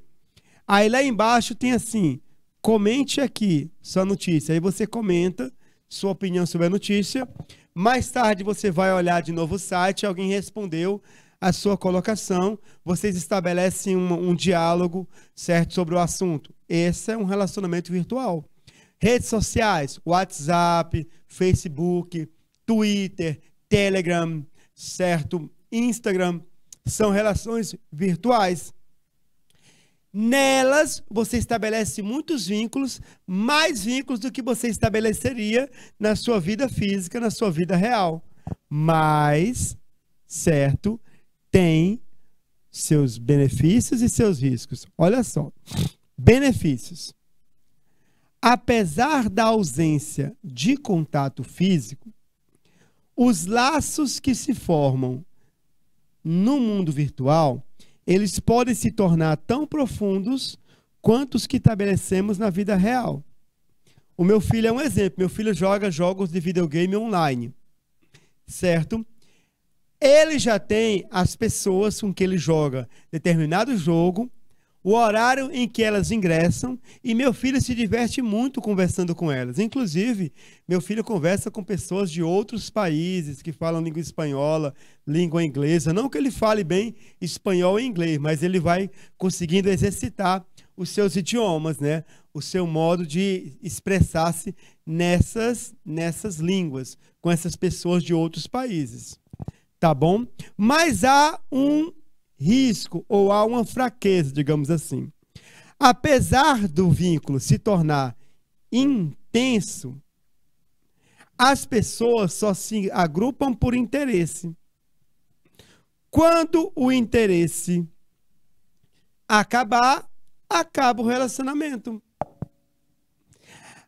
Aí lá embaixo tem assim: comente aqui sua notícia. Aí você comenta sua opinião sobre a notícia. Mais tarde você vai olhar de novo o site, alguém respondeu a sua colocação, vocês estabelecem um, um diálogo certo sobre o assunto. Esse é um relacionamento virtual. Redes sociais: WhatsApp, Facebook, Twitter, Telegram, certo? Instagram. São relações virtuais. Nelas, você estabelece muitos vínculos, mais vínculos do que você estabeleceria na sua vida física, na sua vida real. Mas, certo, tem seus benefícios e seus riscos. Olha só. Benefícios. Apesar da ausência de contato físico, os laços que se formam no mundo virtual, eles podem se tornar tão profundos quanto os que estabelecemos na vida real. O meu filho é um exemplo. Meu filho joga jogos de videogame online, certo? Ele já tem as pessoas com que ele joga determinado jogo o horário em que elas ingressam e meu filho se diverte muito conversando com elas. Inclusive, meu filho conversa com pessoas de outros países que falam língua espanhola, língua inglesa. Não que ele fale bem espanhol e inglês, mas ele vai conseguindo exercitar os seus idiomas, né? O seu modo de expressar-se nessas nessas línguas com essas pessoas de outros países. Tá bom? Mas há um risco ou há uma fraqueza, digamos assim. Apesar do vínculo se tornar intenso, as pessoas só se agrupam por interesse. Quando o interesse acabar, acaba o relacionamento.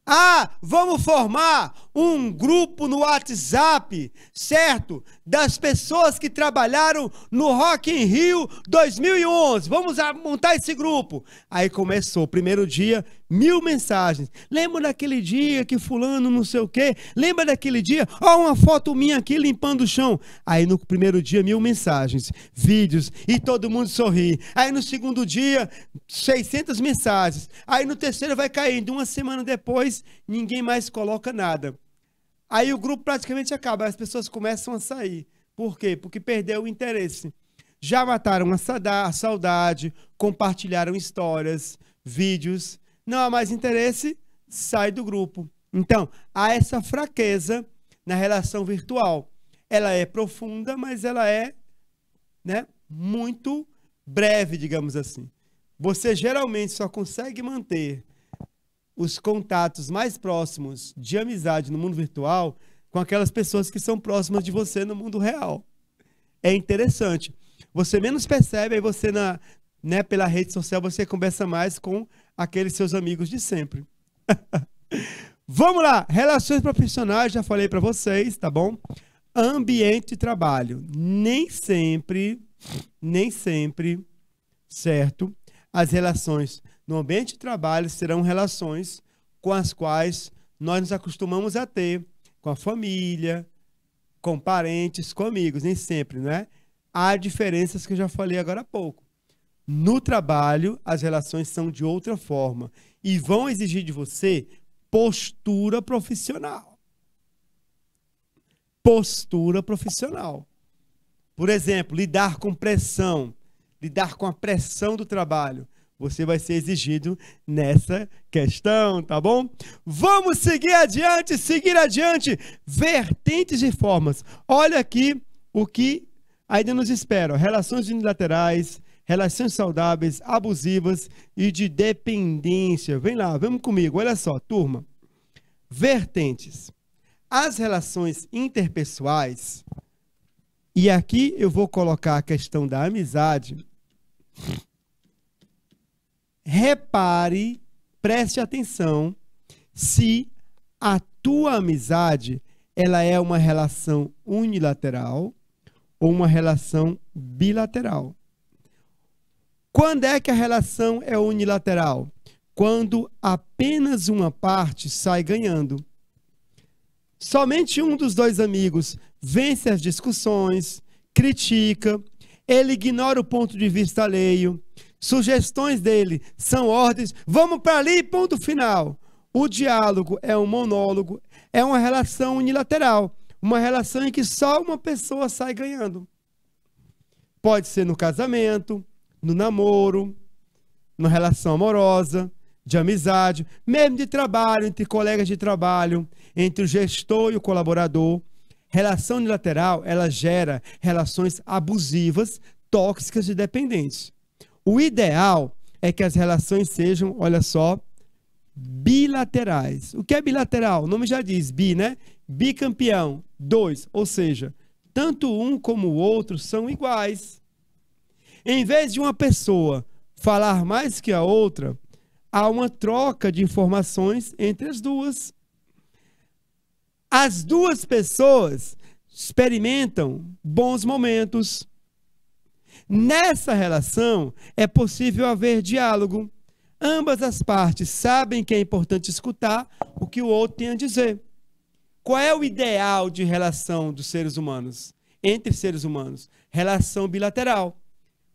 Ah, vamos formar um grupo no WhatsApp, certo? Das pessoas que trabalharam no Rock in Rio 2011. Vamos montar esse grupo. Aí começou, primeiro dia, mil mensagens. Lembra daquele dia que fulano não sei o quê? Lembra daquele dia? Ó, uma foto minha aqui limpando o chão. Aí no primeiro dia, mil mensagens, vídeos, e todo mundo sorri. Aí no segundo dia, 600 mensagens. Aí no terceiro vai caindo. Uma semana depois, ninguém mais coloca nada. Aí o grupo praticamente acaba, as pessoas começam a sair. Por quê? Porque perdeu o interesse. Já mataram a saudade, compartilharam histórias, vídeos. Não há mais interesse, sai do grupo. Então, há essa fraqueza na relação virtual. Ela é profunda, mas ela é né, muito breve, digamos assim. Você geralmente só consegue manter os contatos mais próximos de amizade no mundo virtual com aquelas pessoas que são próximas de você no mundo real. É interessante. Você menos percebe, aí você, na, né, pela rede social, você conversa mais com aqueles seus amigos de sempre. (laughs) Vamos lá! Relações profissionais, já falei para vocês, tá bom? Ambiente de trabalho. Nem sempre, nem sempre, certo? As relações no ambiente de trabalho serão relações com as quais nós nos acostumamos a ter com a família, com parentes, com amigos, nem sempre, não é? Há diferenças que eu já falei agora há pouco. No trabalho, as relações são de outra forma e vão exigir de você postura profissional. Postura profissional. Por exemplo, lidar com pressão, lidar com a pressão do trabalho você vai ser exigido nessa questão, tá bom? Vamos seguir adiante, seguir adiante. Vertentes e formas. Olha aqui o que ainda nos espera: relações unilaterais, relações saudáveis, abusivas e de dependência. Vem lá, vamos comigo. Olha só, turma. Vertentes. As relações interpessoais. E aqui eu vou colocar a questão da amizade repare, preste atenção, se a tua amizade ela é uma relação unilateral ou uma relação bilateral. Quando é que a relação é unilateral? Quando apenas uma parte sai ganhando. Somente um dos dois amigos vence as discussões, critica, ele ignora o ponto de vista alheio, sugestões dele são ordens, vamos para ali, ponto final. O diálogo é um monólogo, é uma relação unilateral, uma relação em que só uma pessoa sai ganhando. Pode ser no casamento, no namoro, na relação amorosa, de amizade, mesmo de trabalho, entre colegas de trabalho, entre o gestor e o colaborador. Relação unilateral, ela gera relações abusivas, tóxicas e dependentes. O ideal é que as relações sejam, olha só, bilaterais. O que é bilateral? O nome já diz bi, né? Bicampeão, dois, ou seja, tanto um como o outro são iguais. Em vez de uma pessoa falar mais que a outra, há uma troca de informações entre as duas. As duas pessoas experimentam bons momentos, Nessa relação, é possível haver diálogo. Ambas as partes sabem que é importante escutar o que o outro tem a dizer. Qual é o ideal de relação dos seres humanos? Entre seres humanos? Relação bilateral.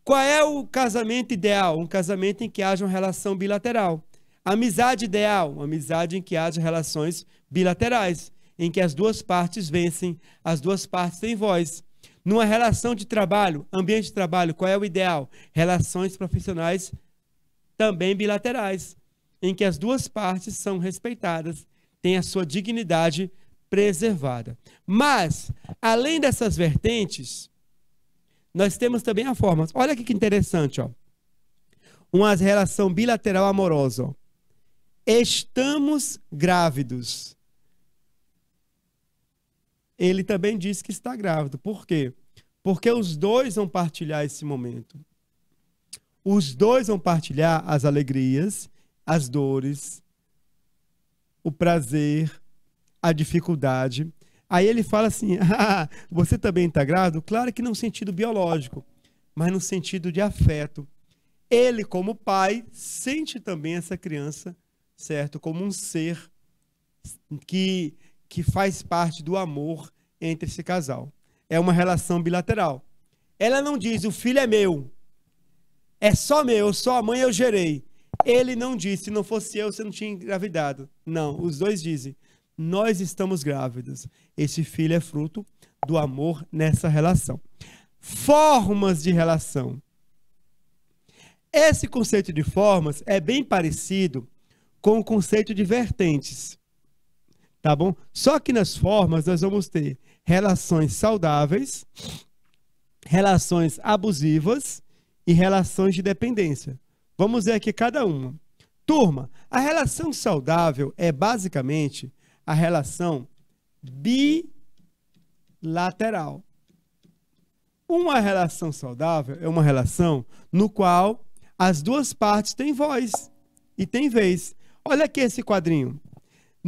Qual é o casamento ideal? Um casamento em que haja uma relação bilateral. Amizade ideal? Uma amizade em que haja relações bilaterais, em que as duas partes vencem, as duas partes têm voz. Numa relação de trabalho, ambiente de trabalho, qual é o ideal? Relações profissionais também bilaterais, em que as duas partes são respeitadas, têm a sua dignidade preservada. Mas, além dessas vertentes, nós temos também a forma. Olha que interessante, ó. Uma relação bilateral amorosa. Ó. Estamos grávidos ele também diz que está grávido. Por quê? Porque os dois vão partilhar esse momento. Os dois vão partilhar as alegrias, as dores, o prazer, a dificuldade. Aí ele fala assim: (laughs) ah, você também está grávido? Claro que não no sentido biológico, mas no sentido de afeto. Ele, como pai, sente também essa criança, certo? Como um ser que que faz parte do amor entre esse casal. É uma relação bilateral. Ela não diz: o filho é meu, é só meu, só a mãe eu gerei. Ele não disse: se não fosse eu, você não tinha engravidado. Não, os dois dizem: nós estamos grávidos. Esse filho é fruto do amor nessa relação. Formas de relação. Esse conceito de formas é bem parecido com o conceito de vertentes tá bom? Só que nas formas nós vamos ter relações saudáveis, relações abusivas e relações de dependência. Vamos ver aqui cada uma. Turma, a relação saudável é basicamente a relação bilateral. Uma relação saudável é uma relação no qual as duas partes têm voz e têm vez. Olha aqui esse quadrinho.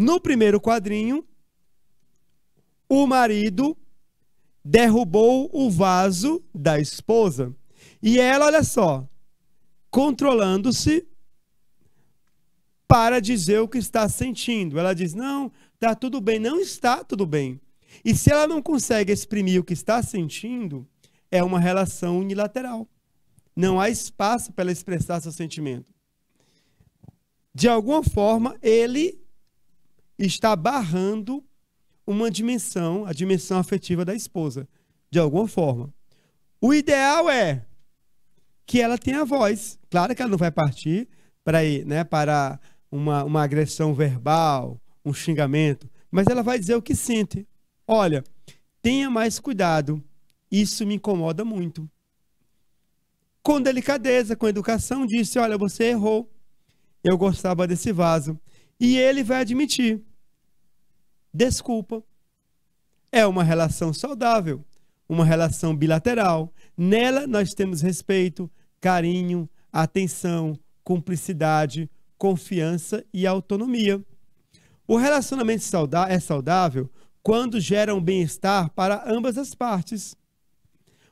No primeiro quadrinho, o marido derrubou o vaso da esposa. E ela, olha só, controlando-se para dizer o que está sentindo. Ela diz: Não, está tudo bem. Não está tudo bem. E se ela não consegue exprimir o que está sentindo, é uma relação unilateral. Não há espaço para ela expressar seu sentimento. De alguma forma, ele está barrando uma dimensão, a dimensão afetiva da esposa, de alguma forma. O ideal é que ela tenha voz. Claro que ela não vai partir para ir, né, para uma, uma agressão verbal, um xingamento, mas ela vai dizer o que sente. Olha, tenha mais cuidado. Isso me incomoda muito. Com delicadeza, com educação, disse: Olha, você errou. Eu gostava desse vaso. E ele vai admitir desculpa. É uma relação saudável, uma relação bilateral. Nela nós temos respeito, carinho, atenção, cumplicidade, confiança e autonomia. O relacionamento é saudável quando gera um bem-estar para ambas as partes.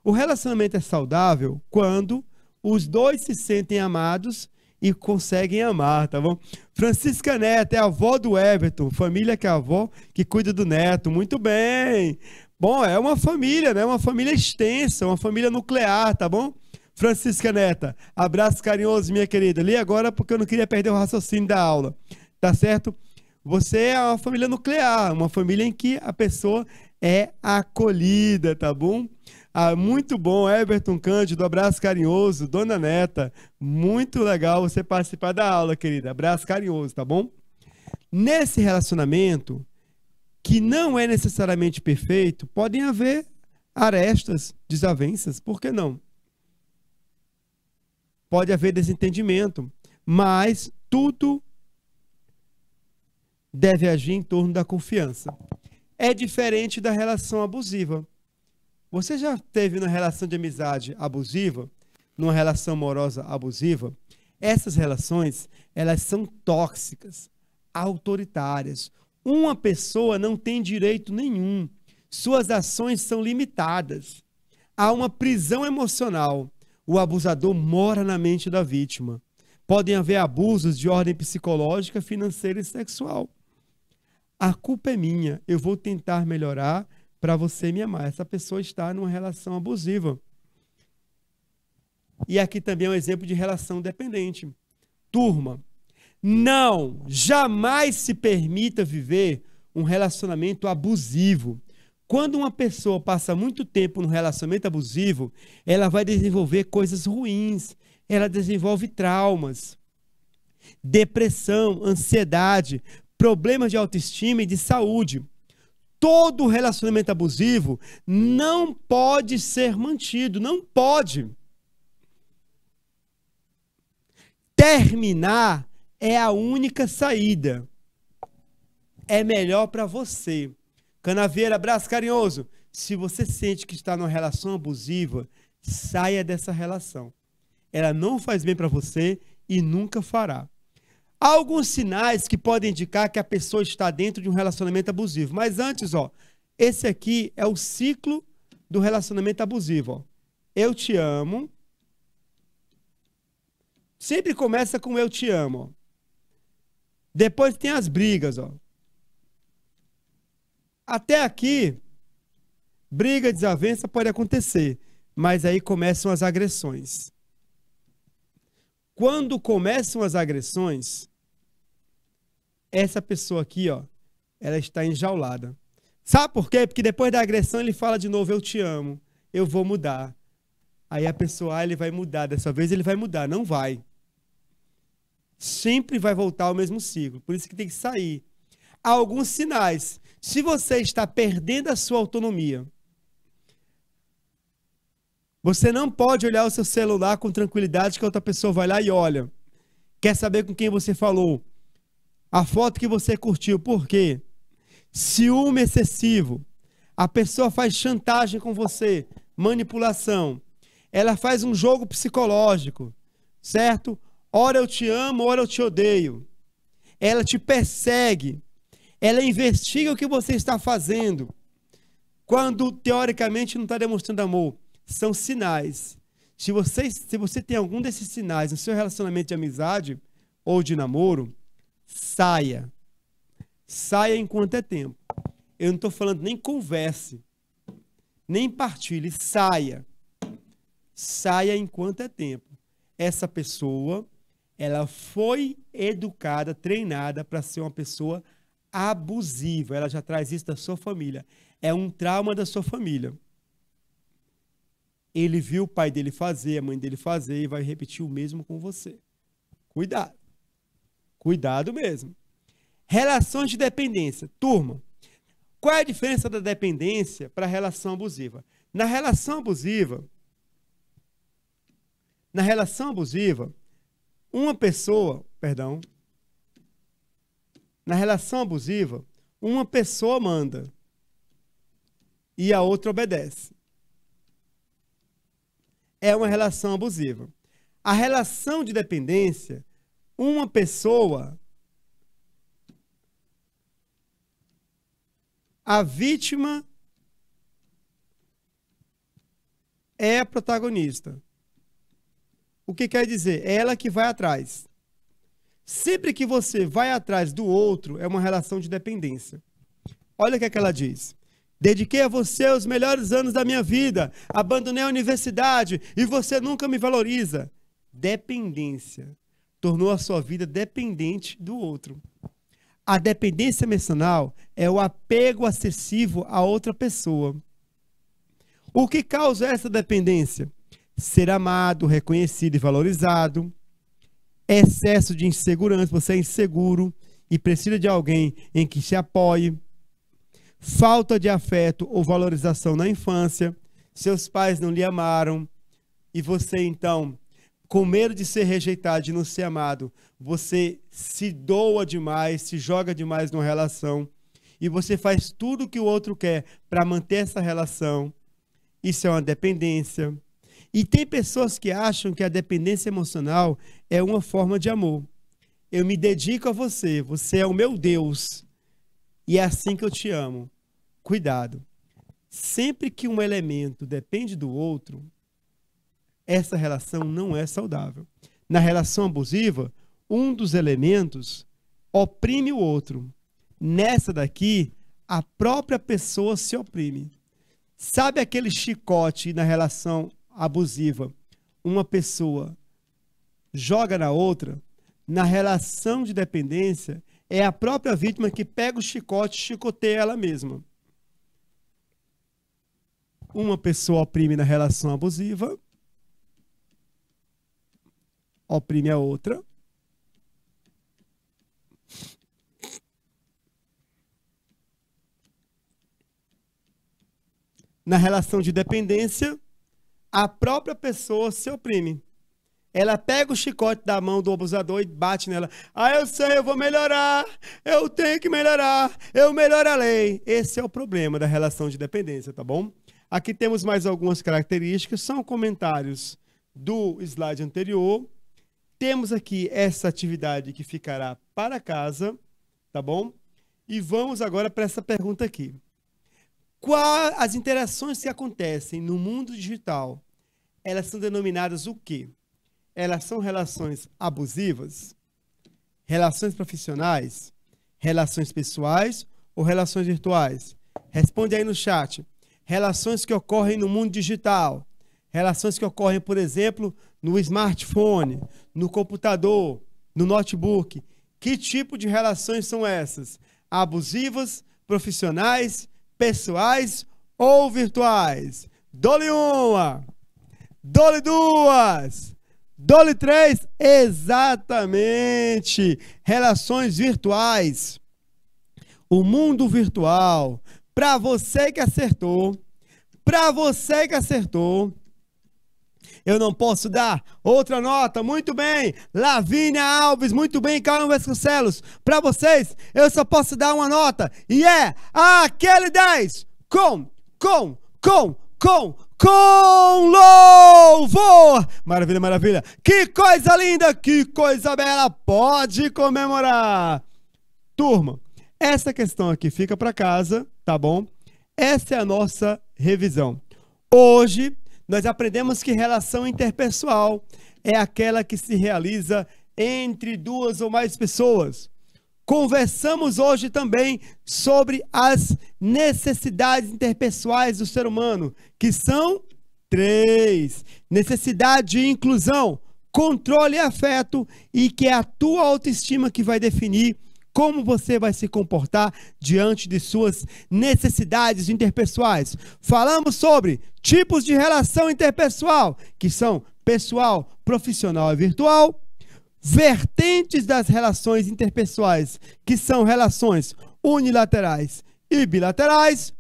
O relacionamento é saudável quando os dois se sentem amados e conseguem amar, tá bom? Francisca Neto é a avó do Everton, família que é a avó que cuida do neto. Muito bem. Bom, é uma família, né? Uma família extensa, uma família nuclear, tá bom? Francisca Neta, abraço carinhoso, minha querida. Li agora porque eu não queria perder o raciocínio da aula, tá certo? Você é uma família nuclear, uma família em que a pessoa é acolhida, tá bom? Ah, muito bom, Everton Cândido, abraço carinhoso. Dona Neta, muito legal você participar da aula, querida. Abraço carinhoso, tá bom? Nesse relacionamento, que não é necessariamente perfeito, podem haver arestas, desavenças, por que não? Pode haver desentendimento, mas tudo deve agir em torno da confiança. É diferente da relação abusiva. Você já teve uma relação de amizade abusiva? Numa relação amorosa abusiva? Essas relações, elas são tóxicas, autoritárias. Uma pessoa não tem direito nenhum. Suas ações são limitadas. Há uma prisão emocional. O abusador mora na mente da vítima. Podem haver abusos de ordem psicológica, financeira e sexual. A culpa é minha, eu vou tentar melhorar, para você me amar. Essa pessoa está numa relação abusiva. E aqui também é um exemplo de relação dependente. Turma, não, jamais se permita viver um relacionamento abusivo. Quando uma pessoa passa muito tempo num relacionamento abusivo, ela vai desenvolver coisas ruins, ela desenvolve traumas, depressão, ansiedade, problemas de autoestima e de saúde todo relacionamento abusivo não pode ser mantido, não pode. Terminar é a única saída. É melhor para você. Canaveira, abraço carinhoso. Se você sente que está numa relação abusiva, saia dessa relação. Ela não faz bem para você e nunca fará. Há alguns sinais que podem indicar que a pessoa está dentro de um relacionamento abusivo. Mas antes, ó, esse aqui é o ciclo do relacionamento abusivo. Ó. Eu te amo. Sempre começa com eu te amo. Ó. Depois tem as brigas. Ó. Até aqui, briga, desavença pode acontecer. Mas aí começam as agressões. Quando começam as agressões, essa pessoa aqui, ó, ela está enjaulada. Sabe por quê? Porque depois da agressão ele fala de novo: Eu te amo, eu vou mudar. Aí a pessoa, ah, ele vai mudar, dessa vez ele vai mudar. Não vai. Sempre vai voltar ao mesmo ciclo. Por isso que tem que sair. Há alguns sinais. Se você está perdendo a sua autonomia, você não pode olhar o seu celular com tranquilidade que a outra pessoa vai lá e olha. Quer saber com quem você falou? A foto que você curtiu, por quê? Ciúme excessivo. A pessoa faz chantagem com você, manipulação. Ela faz um jogo psicológico, certo? Ora eu te amo, ora eu te odeio. Ela te persegue. Ela investiga o que você está fazendo. Quando teoricamente não está demonstrando amor são sinais. Se você, se você tem algum desses sinais no seu relacionamento de amizade ou de namoro, saia. Saia enquanto é tempo. Eu não estou falando nem converse, nem partilhe, saia. Saia enquanto é tempo. Essa pessoa, ela foi educada, treinada para ser uma pessoa abusiva. Ela já traz isso da sua família. É um trauma da sua família. Ele viu o pai dele fazer, a mãe dele fazer e vai repetir o mesmo com você. Cuidado. Cuidado mesmo. Relações de dependência. Turma, qual é a diferença da dependência para a relação abusiva? Na relação abusiva, na relação abusiva, uma pessoa, perdão, na relação abusiva, uma pessoa manda e a outra obedece é uma relação abusiva. A relação de dependência, uma pessoa. A vítima é a protagonista. O que quer dizer? É ela que vai atrás. Sempre que você vai atrás do outro, é uma relação de dependência. Olha o que, é que ela diz. Dediquei a você os melhores anos da minha vida, abandonei a universidade e você nunca me valoriza. Dependência tornou a sua vida dependente do outro. A dependência emocional é o apego excessivo a outra pessoa. O que causa essa dependência? Ser amado, reconhecido e valorizado, excesso de insegurança, você é inseguro e precisa de alguém em que se apoie falta de afeto ou valorização na infância, seus pais não lhe amaram e você então, com medo de ser rejeitado, de não ser amado, você se doa demais, se joga demais numa relação e você faz tudo o que o outro quer para manter essa relação. Isso é uma dependência. E tem pessoas que acham que a dependência emocional é uma forma de amor. Eu me dedico a você, você é o meu Deus. E é assim que eu te amo. Cuidado. Sempre que um elemento depende do outro, essa relação não é saudável. Na relação abusiva, um dos elementos oprime o outro. Nessa daqui, a própria pessoa se oprime. Sabe aquele chicote na relação abusiva? Uma pessoa joga na outra, na relação de dependência, é a própria vítima que pega o chicote e chicoteia ela mesma uma pessoa oprime na relação abusiva, oprime a outra. Na relação de dependência, a própria pessoa se oprime. Ela pega o chicote da mão do abusador e bate nela. Ah, eu sei, eu vou melhorar. Eu tenho que melhorar. Eu melhorarei. Esse é o problema da relação de dependência, tá bom? Aqui temos mais algumas características, são comentários do slide anterior. Temos aqui essa atividade que ficará para casa, tá bom? E vamos agora para essa pergunta aqui. Quais as interações que acontecem no mundo digital, elas são denominadas o quê? Elas são relações abusivas, relações profissionais, relações pessoais ou relações virtuais? Responde aí no chat relações que ocorrem no mundo digital, relações que ocorrem, por exemplo, no smartphone, no computador, no notebook. Que tipo de relações são essas? Abusivas, profissionais, pessoais ou virtuais? Dole uma, dole duas, dole três, exatamente. Relações virtuais. O mundo virtual para você que acertou, para você que acertou, eu não posso dar outra nota. Muito bem, Lavínia Alves, muito bem, Carlos Vasconcelos. Para vocês, eu só posso dar uma nota e é aquele 10 com, com, com, com, com louvor. Maravilha, maravilha. Que coisa linda, que coisa bela. Pode comemorar. Turma, essa questão aqui fica para casa tá bom? Essa é a nossa revisão. Hoje, nós aprendemos que relação interpessoal é aquela que se realiza entre duas ou mais pessoas. Conversamos hoje também sobre as necessidades interpessoais do ser humano, que são três: necessidade de inclusão, controle e afeto, e que é a tua autoestima que vai definir como você vai se comportar diante de suas necessidades interpessoais? Falamos sobre tipos de relação interpessoal, que são pessoal, profissional e virtual. Vertentes das relações interpessoais, que são relações unilaterais e bilaterais.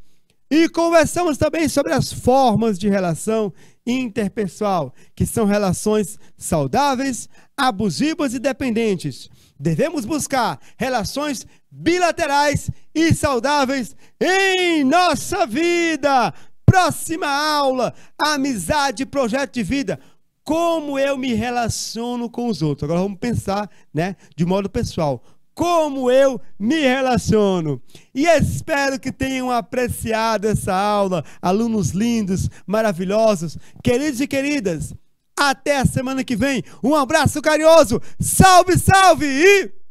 E conversamos também sobre as formas de relação interpessoal, que são relações saudáveis, abusivas e dependentes. Devemos buscar relações bilaterais e saudáveis em nossa vida. Próxima aula: amizade, projeto de vida. Como eu me relaciono com os outros? Agora vamos pensar, né, de modo pessoal. Como eu me relaciono. E espero que tenham apreciado essa aula, alunos lindos, maravilhosos, queridos e queridas. Até a semana que vem. Um abraço carinhoso. Salve, salve e